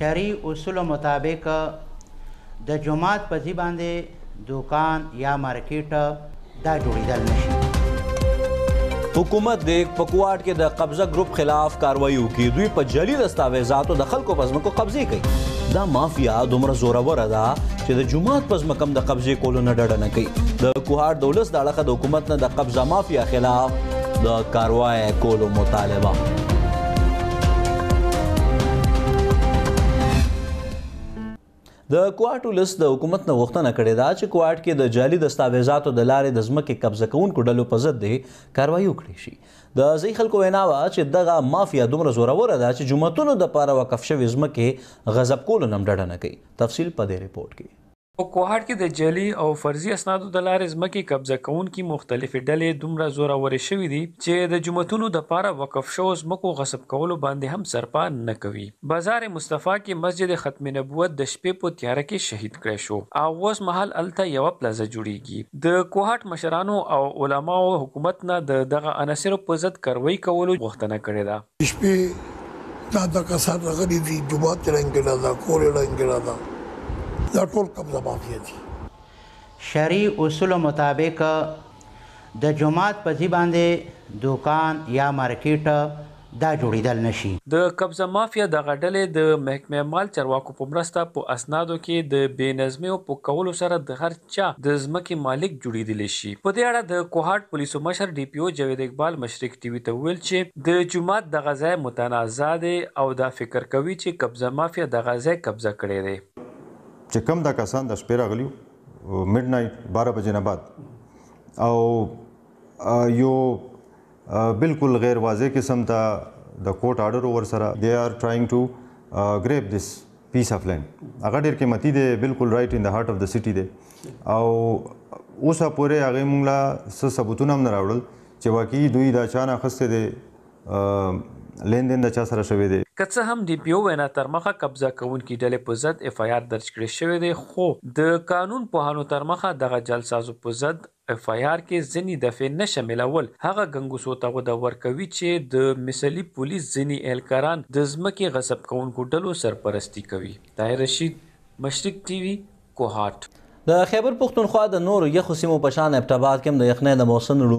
شری اصول مطابق د جماعت په ځی باندې دکان یا مارکیټ دا جوړیدل نشي حکومت د پکواټ کې د قبضه گروپ خلاف کاروایی وکړي دوی په جلی دستاویزاتو د خلکو پزمکو قبضه کوي دا مافیا دومره زورور ده چې د جماعت پزمکم د قبضه کولو نه ډډه نه کوي د کوهار دولس د اړه د حکومت نه د قبضه مافیا خلاف د کاروایی کولو مطالبه د کوارټ ولس د حکومت نه غوښتنه کړې ده چې کوارټ کې د جعلي دستاویزاتو د لارې د ځمکې قبضه کوونکو ډلو په ضد کاروایی وکړي شي د ځای خلکو وینا وه چې دغه مافیا دومره زوروره ده چې جوماتونو د پاره وقف شوې ځمکې غضب کولو نم ډډه نه کوي تفصیل په دې ریپورت کې په کوهاټ کې د جعلي او فرضي اسنادو د لارې ځمکې قبضه کوونکي مختلفې ډلې دومره زورورې شوې دي چې د جمعتونو د پاره وقف شو ځمکو غصب کولو باندې هم سرپا نه کوي بازار مصطفی کې مسجد ختم نبوت د شپې په تیاره کې شهید کړی شو او اوس مهال الته یو پلازه جوړیږي د کوهاټ مشرانو او علماو حکومت نه د دغه عناصر په ضد کاروي کولو غوښتنه کړې ده شپې دا د کسان غړي دي جمعه ترنګ لا دا کور لا دا دا ټول قبضه مافیا دي شرعي اصول مطابق د جماعت په ځی باندې دکان یا مارکیټ دا جوړیدل نشي د قبضه مافیا د غډلې د محکمې مال چرواکو په مرسته په اسنادو کې د بینظمي او په کولو سره د هر چا د ځمکې مالک جوړیدل شي په دې اړه د کوهات پولیسو مشر ډي پی او جاوید اقبال مشرق ټي وي ته ویل چې د جماعت د غزا متنازع او دا فکر کوي چې قبضه مافیا د غزا قبضه کړي دي چې کم دا کسان د شپې راغلیو مډ نایټ 12 بجې نه بعد او یو بالکل غیر واضح قسم ته د کوټ آرډر ور سره دی آر ټرایینګ ټو گریپ دیس پیس اف لینډ هغه ډیر قیمتي دی بالکل رائټ ان د هارت اف د سټي دی او اوسه پورې هغه موږ لا څه ثبوتونه هم نه راوړل چې واقعي دوی دا چانه خسته دی لین دین د چا سره شوی دی که څه هم ډي پی او وینا تر مخه قبضه کوونکې ډلې په ضد اف آی آر درج کړی شوی دی خو د قانون په هانو تر مخه دغه جلسازو په ضد اف آی آر کې ځنی دفه نشملول هغه غنګوسو ته غو د ورکوي چې د مسلې پولیس ځنی الکاران د ځمکې غصب کوونکو ډلو سرپرستی کوي طاهر رشید مشرق ټي وي کوهات د خیبر پختونخوا د نور یخو سیمو په شان ابتباد کې د یخنۍ د موسم